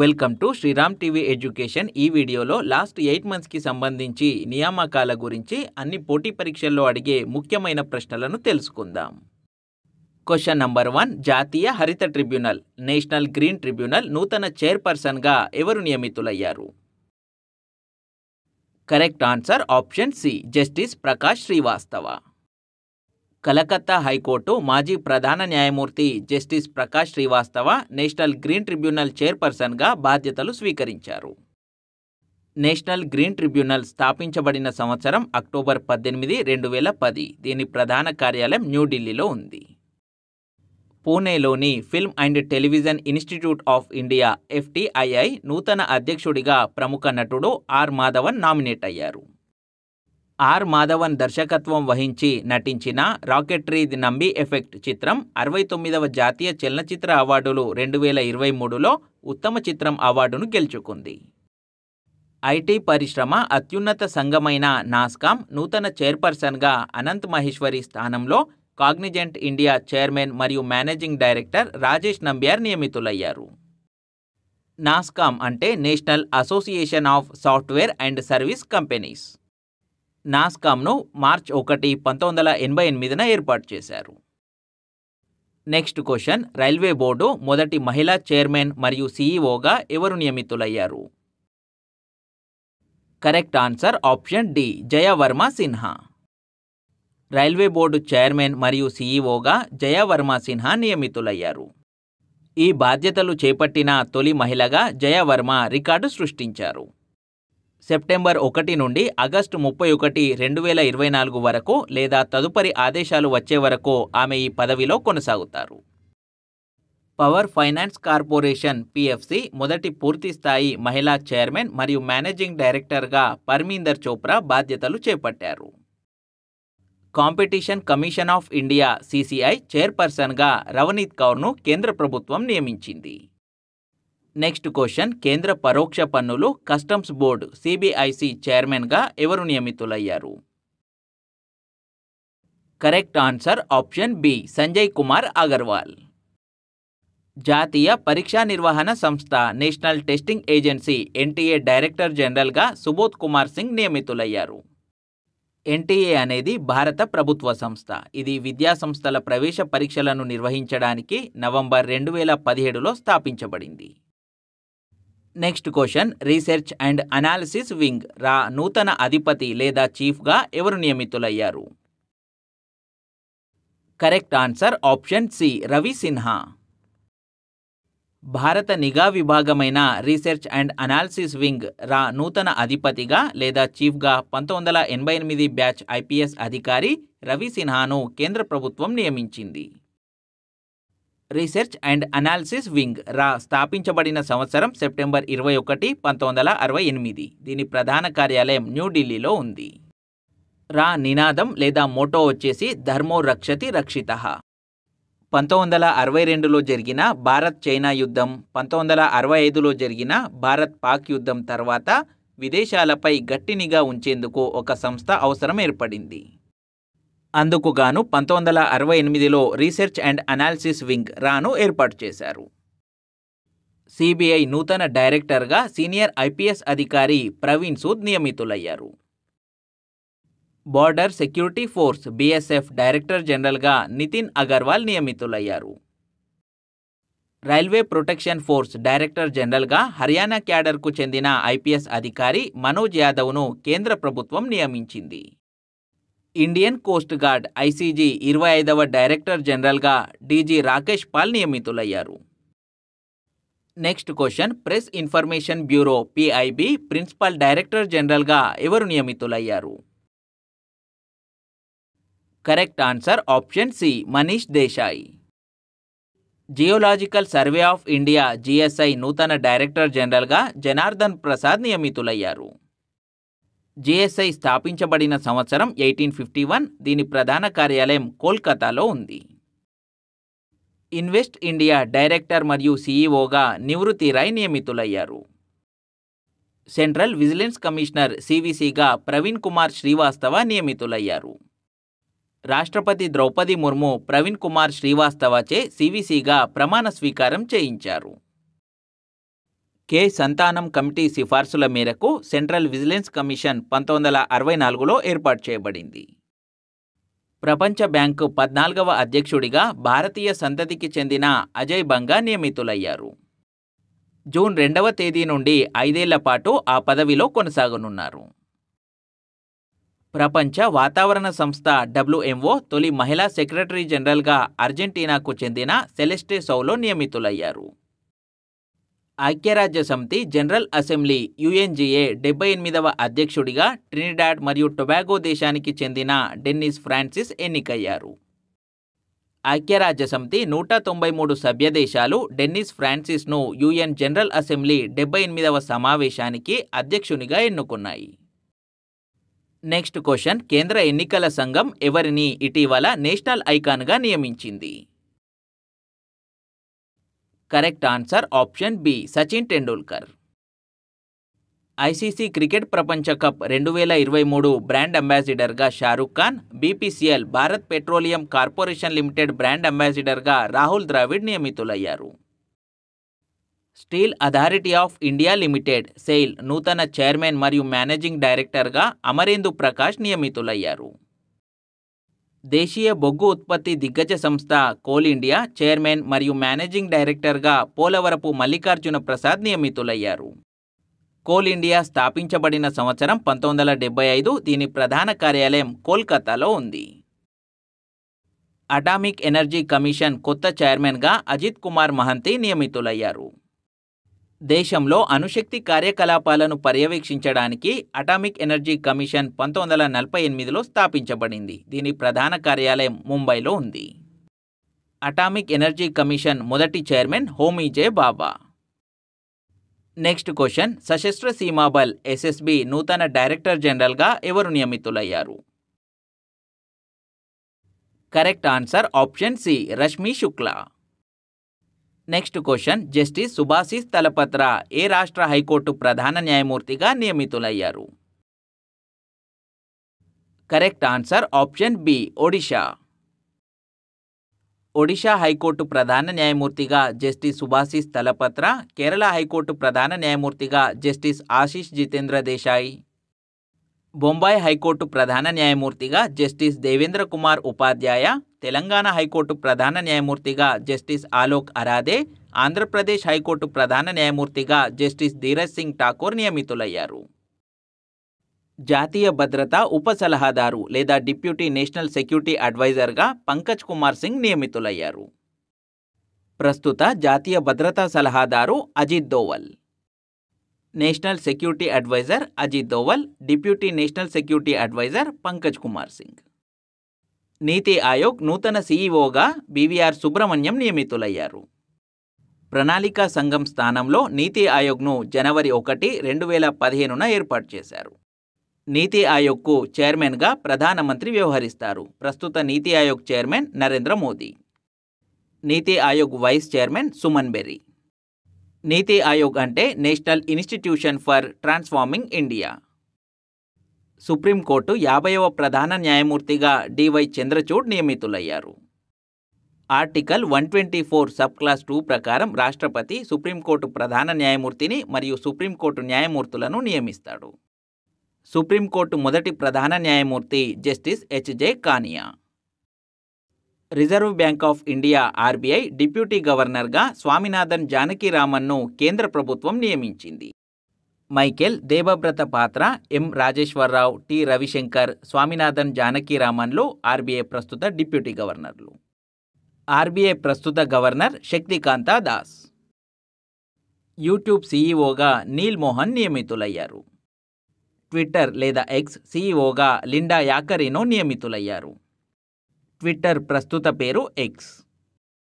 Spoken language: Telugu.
welcome to Sriram TV education ఈ వీడియోలో లాస్ట్ ఎయిట్ మంత్స్కి సంబంధించి నియామకాల గురించి అన్ని పోటీ పరీక్షల్లో అడిగే ముఖ్యమైన ప్రశ్నలను తెలుసుకుందాం క్వశ్చన్ నంబర్ వన్ జాతీయ హరిత ట్రిబ్యునల్ నేషనల్ గ్రీన్ ట్రిబ్యునల్ నూతన చైర్పర్సన్గా ఎవరు నియమితులయ్యారు correct answer option C justice Prakash Srivastava Calcutta high court మాజీ ప్రధాన న్యాయమూర్తి justice Prakash Srivastava national green tribunal చైర్పర్సన్గా బాధ్యతలు స్వీకరించారు నేషనల్ గ్రీన్ ట్రిబ్యునల్ స్థాపించబడిన సంవత్సరం అక్టోబర్ పద్దెనిమిది రెండు వేల పది దీని ప్రధాన కార్యాలయం న్యూఢిల్లీలో ఉంది పూణేలోని film and television institute of India FTII నూతన అధ్యక్షుడిగా ప్రముఖ నటుడు ఆర్ మాధవన్ నామినేట్ అయ్యారు ఆర్ మాధవన్ దర్శకత్వం వహించి నటించిన రాకెట్రీది నంబి ఎఫెక్ట్ చిత్రం అరవై తొమ్మిదవ జాతీయ చలనచిత్ర అవార్డులు రెండు వేల ఇరవై మూడులో ఉత్తమ చిత్రం అవార్డును గెలుచుకుంది ఐటీ పరిశ్రమ అత్యున్నత సంఘమైన నాస్కామ్ నూతన చైర్పర్సన్గా అనంత్ మహేశ్వరి స్థానంలో కాగ్నిజెంట్ ఇండియా చైర్మన్ మరియు మేనేజింగ్ డైరెక్టర్ రాజేష్ నంబియార్ నియమితులయ్యారు నాస్కామ్ అంటే national association of software and service companies నాస్కామ్ను మార్చ్ ఒకటి పంతొమ్మిది వందల ఎనభై ఎనిమిదిన ఏర్పాటు చేశారు నెక్స్ట్ క్వశ్చన్ రైల్వే బోర్డు మొదటి మహిళా చైర్మన్ మరియు సీఈఓగా ఎవరు నియమితులయ్యారు correct answer option D Jaya Varma Sinha railway board chairman మరియు సీఈఓగా జయవర్మ సిన్హా నియమితులయ్యారు ఈ బాధ్యతలు చేపట్టిన తొలి మహిళగా జయవర్మ రికార్డు సృష్టించారు సెప్టెంబర్ ఒకటి నుండి ఆగస్టు ముప్పై ఒకటి రెండు వేల ఇరవై నాలుగు వరకు లేదా తదుపరి ఆదేశాలు వచ్చే వరకు ఆమె ఈ పదవిలో కొనసాగుతారు పవర్ ఫైనాన్స్ కార్పొరేషన్ పిఎఫ్సి మొదటి పూర్తిస్థాయి మహిళా చైర్మన్ మరియు మేనేజింగ్ డైరెక్టర్గా పర్మీందర్ చోప్రా బాధ్యతలు చేపట్టారు competition commission of India CCI చైర్పర్సన్గా రవనీత్ కౌర్ను కేంద్ర ప్రభుత్వం నియమించింది నెక్స్ట్ క్వశ్చన్ కేంద్ర పరోక్ష పన్నులు కస్టమ్స్ బోర్డు సిబిఐసి చైర్మన్గా ఎవరు నియమితులయ్యారు correct answer option B Sanjay Kumar Agarwal జాతీయ పరీక్షా నిర్వహణ సంస్థ national testing agency NTA director జనరల్గా సుబోధ్ కుమార్ సింగ్ నియమితులయ్యారు ఎన్టీఏ అనేది భారత ప్రభుత్వ సంస్థ ఇది విద్యా సంస్థల ప్రవేశ పరీక్షలను నిర్వహించడానికి నవంబర్ రెండు వేల పదిహేడులో స్థాపించబడింది next question research and analysis wing రా నూతన అధిపతి లేదా చీఫ్గా ఎవరు నియమితులయ్యారు correct answer option C Ravi Sinha భారత నిఘా విభాగమైన రీసెర్చ్ అండ్ అనాలిసిస్ వింగ్ రా నూతన అధిపతిగా లేదా చీఫ్గా పంతొమ్మిది వందల ఎనభై ఎనిమిది బ్యాచ్ ఐపీఎస్ అధికారి రవి సిన్హాను కేంద్ర ప్రభుత్వం నియమించింది రీసెర్చ్ అండ్ అనాలిసిస్ వింగ్ రా స్థాపించబడిన సంవత్సరం సెప్టెంబర్ ఇరవై ఒకటి పంతొమ్మిది వందల అరవై ఎనిమిది దీని ప్రధాన కార్యాలయం న్యూఢిల్లీలో ఉంది రా నినాదం లేదా మోటో వచ్చేసి ధర్మో రక్షతి రక్షిత పంతొమ్మిది వందల అరవై రెండులో జరిగిన భారత్ చైనా యుద్ధం పంతొమ్మిది వందల అరవై ఐదులో జరిగిన భారత్ పాక్ యుద్ధం తర్వాత విదేశాలపై గట్టినిగా ఉంచేందుకు ఒక సంస్థ అవసరం ఏర్పడింది అందుకు గాను పంతొమ్మిది వందల అరవై ఎనిమిదిలో రీసెర్చ్ అండ్ అనాలిసిస్ వింగ్ రాను ఏర్పాటు చేశారు సిబిఐ నూతన డైరెక్టర్గా సీనియర్ ఐపీఎస్ అధికారి ప్రవీణ్ సూద్ నియమితులయ్యారు border security force BSF director జనరల్గా నితిన్ అగర్వాల్ నియమితులయ్యారు రైల్వే ప్రొటెక్షన్ ఫోర్స్ డైరెక్టర్ జనరల్గా హర్యానా క్యాడర్కు చెందిన ఐపీఎస్ అధికారి మనోజ్ యాదవ్ను కేంద్ర ప్రభుత్వం నియమించింది ఇండియన్ కోస్ట్ గార్డ్ ఐసీజీ ఇరవై ఐదవ డైరెక్టర్ జనరల్గా డీజీ రాకేష్ పాల్ నియమితులయ్యారు next question press information bureau PIB principal director జనరల్గా ఎవరు నియమితులయ్యారు correct answer option C Manish Desai geological survey of India GSI నూతన డైరెక్టర్ జనరల్గా జనార్దన్ ప్రసాద్ నియమితులయ్యారు జేఎస్ఐ స్థాపించబడిన సంవత్సరం ఎయిటీన్ ఫిఫ్టీ వన్ దీని ప్రధాన కార్యాలయం కోల్కతాలో ఉంది ఇన్వెస్ట్ ఇండియా డైరెక్టర్ మరియు సీఈఓగా నివృత్తి రాయ్ నియమితులయ్యారు సెంట్రల్ విజిలెన్స్ కమిషనర్ సివిసిగా ప్రవీణ్ కుమార్ శ్రీవాస్తవ నియమితులయ్యారు రాష్ట్రపతి ద్రౌపది ముర్ము ప్రవీణ్ కుమార్ శ్రీవాస్తవచే సివిసిగా ప్రమాణ స్వీకారం చేయించారు కె సంతానం కమిటీ సిఫార్సుల మేరకు సెంట్రల్ విజిలెన్స్ కమిషన్ పంతొమ్మిది వందల అరవై నాలుగులో ఏర్పాటు చేయబడింది ప్రపంచ బ్యాంకు పద్నాలుగవ అధ్యక్షుడిగా భారతీయ సంతతికి చెందిన అజయ్ బంగా నియమితులయ్యారు జూన్ రెండవ తేదీ నుండి ఐదేళ్ల పాటు ఆ పదవిలో కొనసాగనున్నారు ప్రపంచ వాతావరణ సంస్థ డబ్ల్యూఎంఓ తొలి మహిళా సెక్రటరీ జనరల్గా అర్జెంటీనాకు చెందిన సెలెస్టే సౌలో నియమితులయ్యారు ఐక్యరాజ్య సమితి జనరల్ అసెంబ్లీ యుఎన్జిఏ డెబ్బై ఎనిమిదవ అధ్యక్షుడిగా ట్రినిడాడ్ మరియు టొబాగో దేశానికి చెందిన డెన్నిస్ ఫ్రాన్సిస్ ఎన్నికయ్యారు ఐక్యరాజ్య సమితి నూట తొంభై మూడు సభ్య దేశాలు డెన్నిస్ ఫ్రాన్సిస్ను యుఎన్ జనరల్ అసెంబ్లీ డెబ్బై ఎనిమిదవ సమావేశానికి అధ్యక్షునిగా ఎన్నుకున్నాయి నెక్స్ట్ క్వశ్చన్ కేంద్ర ఎన్నికల సంఘం ఎవరిని ఇటీవల నేషనల్ ఐకాన్గా నియమించింది correct answer option B Sachin Tendulkar ICC cricket ప్రపంచ కప్ 2023 బ్రాండ్ అంబాసిడర్ గా Shahrukh Khan BPCL Bharat petroleum corporation limited brand ambassador గా రాహుల్ ద్రావిడ్ నియమితులయ్యారు స్టీల్ ఆధారిత ఆఫ్ ఇండియా లిమిటెడ్ సేల్ నూతన చైర్మన్ మరియు మేనేజింగ్ డైరెక్టర్ గా అమరేందు ప్రకాష్ నియమితులయ్యారు దేశీయ బొగ్గు ఉత్పత్తి దిగ్గజ సంస్థ కోల్ ఇండియా చైర్మన్ మరియు మేనేజింగ్ డైరెక్టర్గా పోలవరపు మల్లికార్జున ప్రసాద్ నియమితులయ్యారు కోల్ ఇండియా స్థాపించబడిన సంవత్సరం పంతొమ్మిది వందల ఐదు దీని ప్రధాన కార్యాలయం కోల్కతాలో ఉంది అటామిక్ ఎనర్జీ కమిషన్ కొత్త చైర్మన్గా అజిత్ కుమార్ మహంతి నియమితులయ్యారు దేశంలో అణుశక్తి కార్యకలాపాలను పర్యవేక్షించడానికి అటామిక్ ఎనర్జీ కమిషన్ పంతొమ్మిది వందల నలభై ఎనిమిదిలో స్థాపించబడింది దీని ప్రధాన కార్యాలయం ముంబైలో ఉంది అటామిక్ ఎనర్జీ కమిషన్ మొదటి chairman Homi J Bhabha next question Sashastra Seema Bal SSB నూతన డైరెక్టర్ జనరల్గా ఎవరు నియమితులయ్యారు correct answer option C Rashmi Shukla next question justice Subhasis Talapatra ఏ రాష్ట్ర హైకోర్టు ప్రధాన న్యాయమూర్తిగా నియమితులయ్యారు correct answer option B Odisha Odisha high court ప్రధాన న్యాయమూర్తిగా జస్టిస్ సుభాషిస్ తలపత్ర కేరళ హైకోర్టు ప్రధాన న్యాయమూర్తిగా జస్టిస్ ఆశీష్ జితేంద్ర దేశాయి బొంబాయి హైకోర్టు ప్రధాన న్యాయమూర్తిగా జస్టిస్ దేవేంద్ర కుమార్ ఉపాధ్యాయ తెలంగాణ హైకోర్టు ప్రధాన న్యాయమూర్తిగా జస్టిస్ ఆలోక్ అరాదే ఆంధ్రప్రదేశ్ హైకోర్టు ప్రధాన న్యాయమూర్తిగా జస్టిస్ ధీరజ్ సింగ్ ఠాకూర్ నియమితులయ్యారు జాతీయ భద్రత ఉప సలహాదారు లేదా డిప్యూటీ నేషనల్ సెక్యూరిటీ అడ్వైజర్గా పంకజ్ కుమార్ సింగ్ నియమితులయ్యారు ప్రస్తుత జాతీయ భద్రతా సలహాదారు Ajit Doval national security adviser Ajit Doval deputy national security adviser Pankaj Kumar Singh NITI Aayog నూతన సీఈఓగా బీవీఆర్ సుబ్రహ్మణ్యం నియమితులయ్యారు ప్రణాళికా సంఘం స్థానంలో నీతి ఆయోగ్ను జనవరి ఒకటి రెండు వేల పదిహేనున ఏర్పాటు చేశారు నీతి ఆయోగ్కు చైర్మన్గా ప్రధానమంత్రి వ్యవహరిస్తారు ప్రస్తుత నీతి Aayog chairman Narendra Modi NITI Aayog vice chairman Suman Bery NITI Aayog అంటే national institution for transforming India supreme court యాభైవ ప్రధాన న్యాయమూర్తిగా డివై చంద్రచూడ్ నియమితులయ్యారు article one twenty four sub clause two ప్రకారం రాష్ట్రపతి సుప్రీంకోర్టు ప్రధాన న్యాయమూర్తిని మరియు సుప్రీంకోర్టు న్యాయమూర్తులను నియమిస్తాడు సుప్రీంకోర్టు మొదటి ప్రధాన న్యాయమూర్తి justice HJ Kania reserve bank of India RBI deputy గవర్నర్గా స్వామినాథన్ జానకీరామన్ను కేంద్ర ప్రభుత్వం నియమించింది Michael Debabrata Patra M Rajeshwar Rao T Ravishankar Swaminathan జానకీరామన్లు ఆర్బీఐ ప్రస్తుత డిప్యూటీ గవర్నర్లు ఆర్బీఐ ప్రస్తుత గవర్నర్ శక్తికాంత దాస్ యూట్యూబ్ సీఈఓగా నీల్ మోహన్ నియమితులయ్యారు ట్విట్టర్ లేదా ఎక్స్ సీఈఓగా లిండా యాకరినో నియమితులయ్యారు ట్విట్టర్ ప్రస్తుత పేరు ఎక్స్